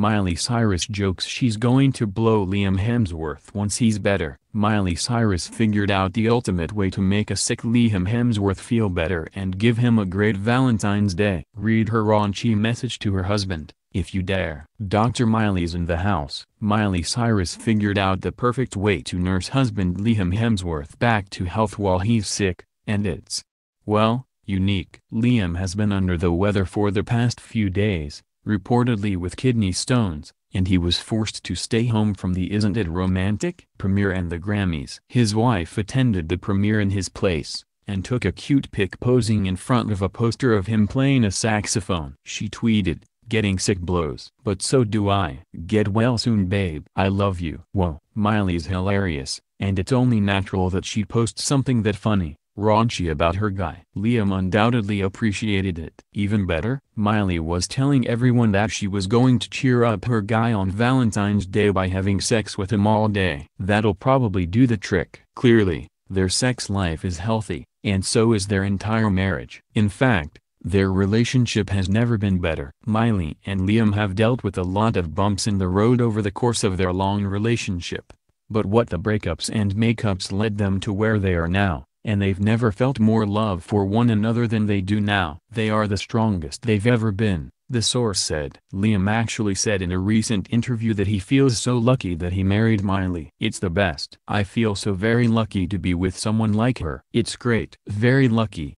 Miley Cyrus jokes she's going to blow Liam Hemsworth once he's better. Miley Cyrus figured out the ultimate way to make a sick Liam Hemsworth feel better and give him a great Valentine's Day. Read her raunchy message to her husband, if you dare. Dr. Miley's in the house. Miley Cyrus figured out the perfect way to nurse husband Liam Hemsworth back to health while he's sick, and it's, well, unique. Liam has been under the weather for the past few days, reportedly with kidney stones, and he was forced to stay home from the Isn't It Romantic premiere and the Grammys. His wife attended the premiere in his place, and took a cute pic posing in front of a poster of him playing a saxophone. She tweeted, getting sick blows. But so do I. Get well soon babe. I love you. Whoa. Miley's hilarious, and it's only natural that she posts something that funny raunchy about her guy. Liam undoubtedly appreciated it. Even better, Miley was telling everyone that she was going to cheer up her guy on Valentine's Day by having sex with him all day. That'll probably do the trick. Clearly, their sex life is healthy, and so is their entire marriage. In fact, their relationship has never been better. Miley and Liam have dealt with a lot of bumps in the road over the course of their long relationship. But what the breakups and makeups led them to where they are now and they've never felt more love for one another than they do now. They are the strongest they've ever been, the source said. Liam actually said in a recent interview that he feels so lucky that he married Miley. It's the best. I feel so very lucky to be with someone like her. It's great. Very lucky.